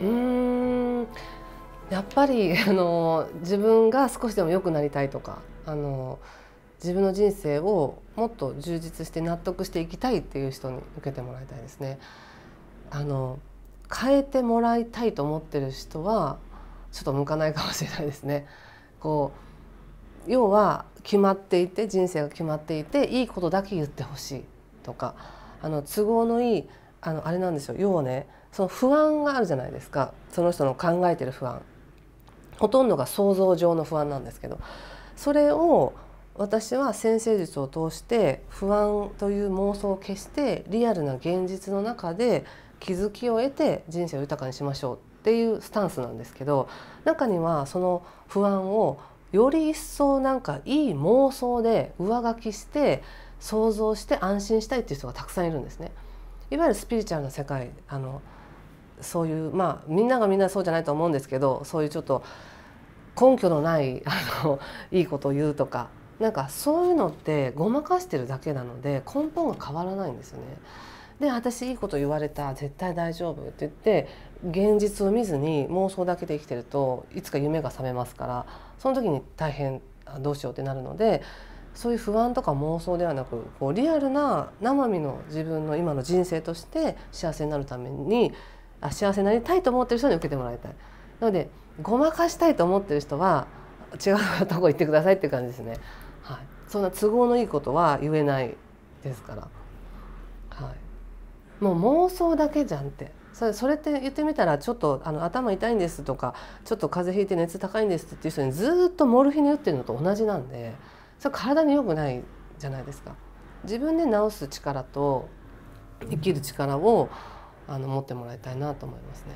うんやっぱり あの自分が少しでも良くなりたいとかあの自分の人生をもっと充実して納得していきたいっていう人に受けてもらいたいですね。あの変えてもらいたいと思ってる人はちょっと向かないかもしれないですね。こう要は決まっていて人生が決まっていていいことだけ言ってほしいとかあの都合のいいあのあれなんですよ要はねその不安があるじゃないですかその人の考えてる不安ほとんどが想像上の不安なんですけどそれを私は先生術を通して不安という妄想を消してリアルな現実の中で気づきを得て人生を豊かにしましょうっていうスタンスなんですけど中にはその不安をより一層なんかいい妄想で上書きして想像して安心したいっていう人がたくさんいるんですね。いわゆるスピリチュアルな世界あのそういうまあみんながみんなそうじゃないと思うんですけどそういうちょっと根拠のないあのいいことを言うとかなんかそういうのってごまかしてるだけなので根本が変わらないんですよね。で私いいこと言われた絶対大丈夫って言って現実を見ずに妄想だけで生きてるといつか夢が覚めますからその時に大変どうしようってなるのでそういう不安とか妄想ではなくこうリアルな生身の自分の今の人生として幸せになるためにあ幸せになりたいと思ってる人に受けてもらいたい。なのでごまかしたいと思ってる人は違うとこ行ってくださいっていう感じですね。はい、そんな都合のいいことは言えないですから。はい、もう妄想だけじゃんってそれそれって言ってみたらちょっとあの頭痛いんですとかちょっと風邪ひいて熱高いんですっていう人にずっとモルヒネ打ってるのと同じなんで。それ体に良くないじゃないですか。自分で治す力と生きる力をあの持ってもらいたいなと思いますね。